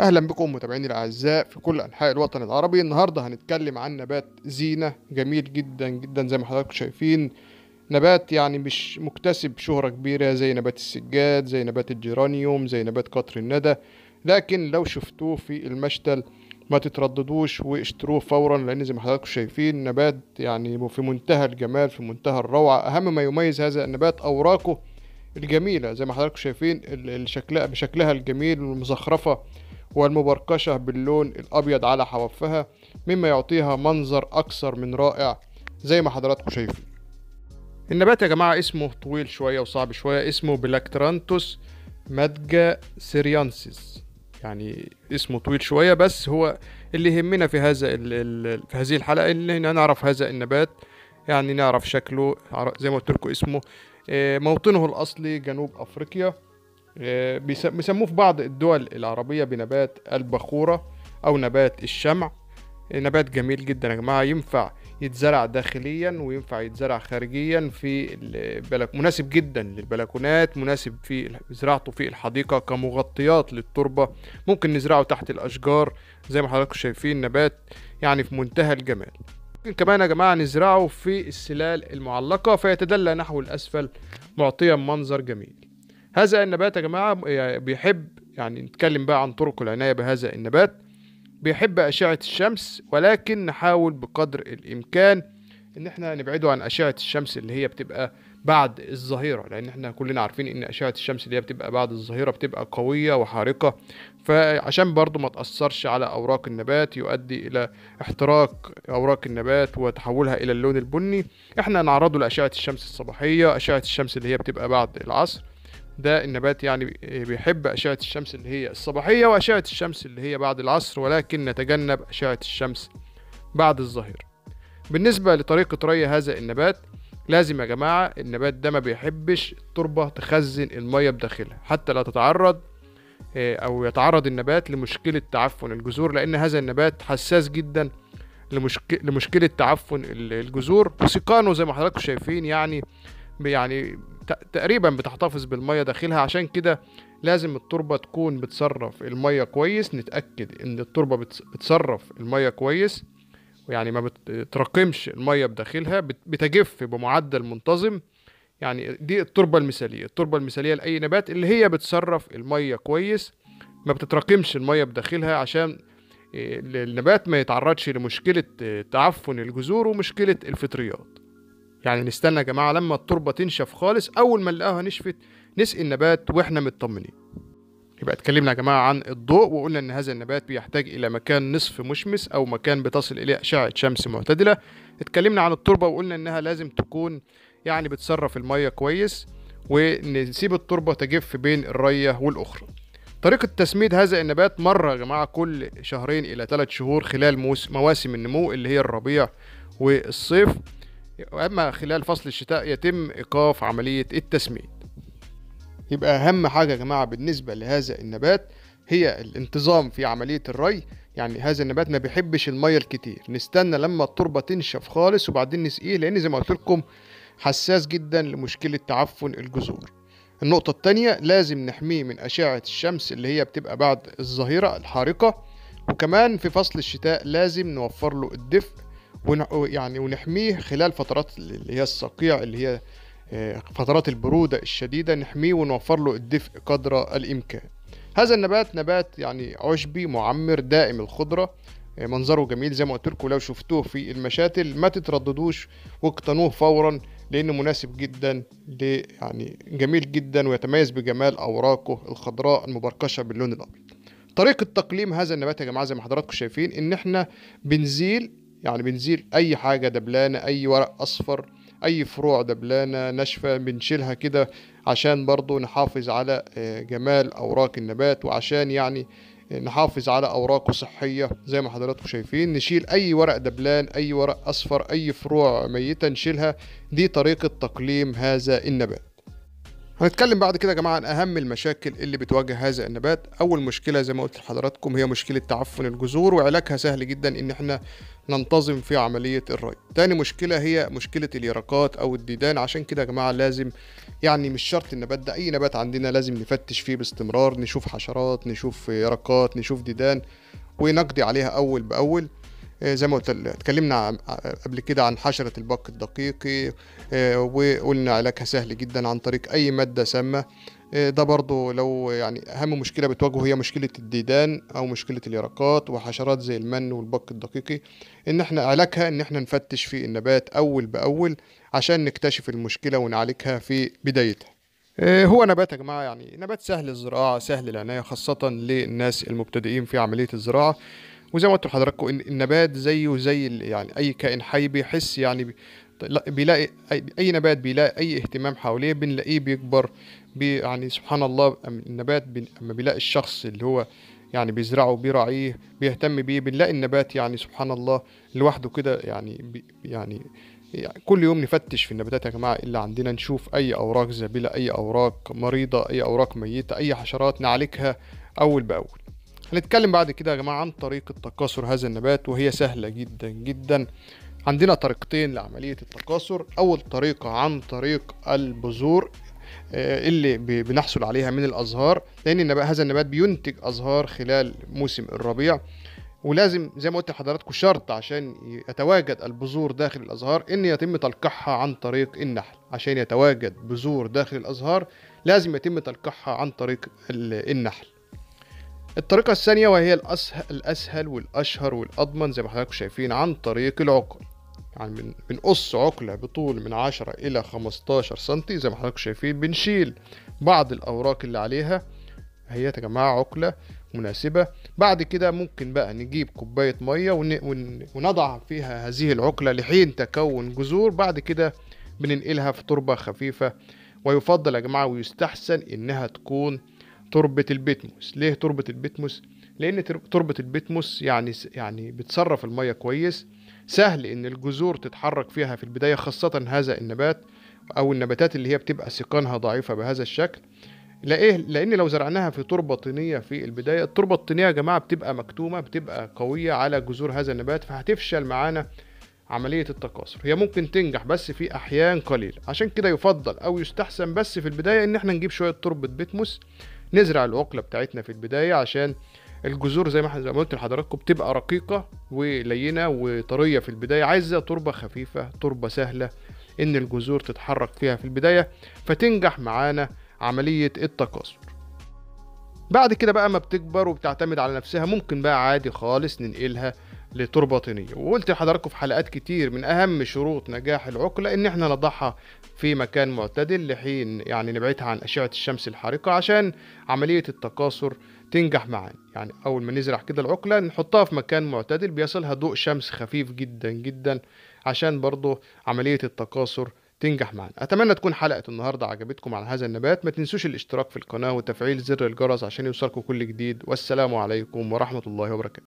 اهلا بكم متابعيني الاعزاء في كل انحاء الوطن العربي النهارده هنتكلم عن نبات زينه جميل جدا جدا زي ما حضراتكم شايفين نبات يعني مش مكتسب شهره كبيره زي نبات السجاد زي نبات الجيرانيوم زي نبات قطر الندى لكن لو شفتوه في المشتل ما تترددوش واشتروه فورا لان زي ما حضراتكم شايفين نبات يعني في منتهى الجمال في منتهى الروعه اهم ما يميز هذا النبات اوراقه الجميله زي ما حضراتكم شايفين شكلها بشكلها الجميل والمزخرفه والمبرقشة باللون الأبيض على حوافها مما يعطيها منظر أكثر من رائع زي ما حضراتكم شايفين النبات يا جماعة اسمه طويل شوية وصعب شوية اسمه بلاكترانتوس مادجا سيريانسيس يعني اسمه طويل شوية بس هو اللي يهمنا في هذا في هذه الحلقة احنا نعرف هذا النبات يعني نعرف شكله زي ما قلت لكم اسمه آه، موطنه الأصلي جنوب أفريقيا آه، بيسموه في بعض الدول العربية بنبات البخورة أو نبات الشمع آه، نبات جميل جدا يا جماعة ينفع يتزرع داخليا وينفع يتزرع خارجيا في البلك مناسب جدا للبلكونات مناسب في زراعته في الحديقة كمغطيات للتربة ممكن نزرعه تحت الأشجار زي ما حضراتكم شايفين نبات يعني في منتهى الجمال ممكن كمان يا جماعة نزرعه في السلال المعلقة فيتدلى نحو الأسفل معطيا منظر جميل هذا النبات يا جماعة يعني بيحب يعني نتكلم بقى عن طرق العناية بهذا النبات بيحب أشعة الشمس ولكن نحاول بقدر الإمكان إن إحنا نبعده عن أشعة الشمس اللي هي بتبقى بعد الظهيرة لأن إحنا كلنا عارفين إن أشعة الشمس اللي هي بتبقى بعد الظهيرة بتبقى قوية وحارقة فعشان برضو ما تأثرش على أوراق النبات يؤدي إلى احتراق أوراق النبات وتحولها إلى اللون البني إحنا نعرضه لأشعة الشمس الصباحية أشعة الشمس اللي هي بتبقى بعد العصر ده النبات يعني بيحب أشعة الشمس اللي هي الصباحية وأشعة الشمس اللي هي بعد العصر ولكن نتجنب أشعة الشمس بعد الظهير بالنسبة لطريقة ري هذا النبات لازم يا جماعة النبات ده ما بيحبش التربة تخزن المية بداخلها حتى لا تتعرض آه، أو يتعرض النبات لمشكلة تعفن الجذور لأن هذا النبات حساس جدا لمشكلة تعفن الجذور وسيقانه زي ما حضراتكم شايفين يعني يعني تقريبا بتحتفظ بالمية داخلها عشان كده لازم التربة تكون بتصرف المية كويس نتأكد إن التربة بتصرف المية كويس ويعني ما بتتراكمش المية بداخلها بتجف بمعدل منتظم يعني دي التربة المثالية التربة المثالية لأي نبات اللي هي بتصرف المية كويس ما بتتراكمش المية بداخلها عشان آه، النبات ما يتعرضش لمشكلة آه، تعفن الجذور ومشكلة الفطريات يعني نستنى يا جماعه لما التربه تنشف خالص اول ما نلاقيها نشفت نسقي النبات واحنا مطمنين يبقى اتكلمنا يا جماعه عن الضوء وقلنا ان هذا النبات بيحتاج الى مكان نصف مشمس او مكان بتصل اليه اشعه شمس معتدله اتكلمنا عن التربه وقلنا انها لازم تكون يعني بتصرف الميه كويس ونسيب التربه تجف بين الريه والاخرى طريقة تسميد هذا النبات مرة يا جماعة كل شهرين إلى ثلاث شهور خلال مواسم النمو اللي هي الربيع والصيف أما خلال فصل الشتاء يتم إيقاف عملية التسميد يبقى أهم حاجة يا جماعة بالنسبة لهذا النبات هي الانتظام في عملية الري يعني هذا النبات ما بيحبش المية الكتير نستنى لما التربة تنشف خالص وبعدين نسقيه لأن زي ما قلت لكم حساس جدا لمشكلة تعفن الجذور النقطة الثانيه لازم نحميه من أشعة الشمس اللي هي بتبقى بعد الظهيرة الحارقة وكمان في فصل الشتاء لازم نوفر له الدفء يعني ونحميه خلال فترات اللي هي الصقيع اللي هي آه، فترات البرودة الشديدة نحميه ونوفر له الدفء قدر الإمكان هذا النبات نبات يعني عشبي معمر دائم الخضرة آه، منظره جميل زي ما قلت لكم لو شفتوه في المشاتل ما تترددوش واقتنوه فورا لانه مناسب جدا ل يعني جميل جدا ويتميز بجمال اوراقه الخضراء المبركشه باللون الابيض طريقه تقليم هذا النبات يا جماعه زي ما حضراتكم شايفين ان احنا بنزيل يعني بنزيل اي حاجه دبلانه اي ورق اصفر اي فروع دبلانه ناشفه بنشيلها كده عشان برضو نحافظ على آه، جمال اوراق النبات وعشان يعني نحافظ على اوراقه صحيه زي ما حضراتكم شايفين نشيل اي ورق دبلان اي ورق اصفر اي فروع ميته نشيلها دي طريقه تقليم هذا النبات هنتكلم بعد كده يا جماعه عن اهم المشاكل اللي بتواجه هذا النبات اول مشكله زي ما قلت لحضراتكم هي مشكله تعفن الجذور وعلاجها سهل جدا ان احنا ننتظم في عمليه الري تاني مشكله هي مشكله اليرقات او الديدان عشان كده يا جماعه لازم يعني مش شرط النبات ده اي نبات عندنا لازم نفتش فيه باستمرار نشوف حشرات نشوف يرقات نشوف ديدان ونقضي عليها اول باول آه، زي ما قلت اتكلمنا آه، قبل كده عن حشرة البق الدقيقي آه، وقلنا علاجها سهل جدا عن طريق أي مادة سامة ده برضو لو يعني أهم مشكلة بتواجهه هي مشكلة الديدان أو مشكلة اليرقات وحشرات زي المن والبق الدقيقي إن احنا علاجها إن احنا نفتش في النبات أول بأول عشان نكتشف المشكلة ونعالجها في بدايتها هو نبات يا جماعة يعني نبات سهل الزراعة سهل العناية خاصة للناس المبتدئين في عملية الزراعة وزي ما قلت لحضراتكم ان النبات زيه زي يعني اي كائن حي بيحس يعني بيلاقي اي نبات بيلاقي اي اهتمام حواليه بنلاقيه بيكبر بي يعني سبحان الله النبات لما بيلاقي الشخص اللي هو يعني بيزرعه بيراعيه بيهتم بيه بنلاقي النبات يعني سبحان الله لوحده كده يعني يعني يعني كل يوم نفتش في النباتات يا جماعة اللي عندنا نشوف أي أوراق زابلة أي أوراق مريضة أي أوراق ميتة أي حشرات نعالجها أول بأول هنتكلم بعد كده يا جماعة عن طريقة تكاثر هذا النبات وهي سهلة جدا جدا عندنا طريقتين لعملية التكاثر أول طريقة عن طريق البذور آه، اللي بنحصل عليها من الأزهار لأن النبات هذا النبات بينتج أزهار خلال موسم الربيع ولازم زي ما قلت لحضراتكم شرط عشان يتواجد البذور داخل الازهار ان يتم تلقيحها عن طريق النحل عشان يتواجد بذور داخل الازهار لازم يتم تلقيحها عن طريق النحل الطريقة الثانية وهي الأسهل, الأسهل والأشهر والأضمن زي ما حضراتكم شايفين عن طريق العقل يعني بنقص عقلة بطول من 10 إلى 15 سنتي زي ما حضراتكم شايفين بنشيل بعض الأوراق اللي عليها هي يا جماعة عقلة مناسبة بعد كده ممكن بقى نجيب كوباية مية ونضع فيها هذه العقلة لحين تكون جذور بعد كده بننقلها في تربة خفيفة ويفضل يا جماعة ويستحسن إنها تكون تربة البيتموس ليه تربة البيتموس لأن تربة البيتموس يعني يعني بتصرف المية كويس سهل إن الجذور تتحرك فيها في البداية خاصة هذا النبات أو النباتات اللي هي بتبقى سيقانها ضعيفة بهذا الشكل لإيه؟ لأن لو زرعناها في تربة طينية في البداية التربة الطينية يا جماعة بتبقى مكتومة بتبقى قوية على جذور هذا النبات فهتفشل معانا عملية التكاثر هي ممكن تنجح بس في أحيان قليلة عشان كده يفضل أو يستحسن بس في البداية إن احنا نجيب شوية تربة بتموس نزرع العقله بتاعتنا في البدايه عشان الجذور زي ما احنا قلت لحضراتكم بتبقى رقيقه ولينه وطريه في البدايه عايزه تربه خفيفه تربه سهله ان الجذور تتحرك فيها في البدايه فتنجح معانا عمليه التكاثر بعد كده بقى ما بتكبر وبتعتمد على نفسها ممكن بقى عادي خالص ننقلها لتربة طينية وقلت لحضراتكم في حلقات كتير من أهم شروط نجاح العقلة إن إحنا نضعها في مكان معتدل لحين يعني نبعدها عن أشعة الشمس الحارقة عشان عملية التكاثر تنجح معانا يعني أول ما نزرع كده العقلة نحطها في مكان معتدل بيصلها ضوء شمس خفيف جدا جدا عشان برضه عملية التكاثر تنجح معانا اتمنى تكون حلقه النهارده عجبتكم عن هذا النبات ما تنسوش الاشتراك في القناه وتفعيل زر الجرس عشان يوصلكم كل جديد والسلام عليكم ورحمه الله وبركاته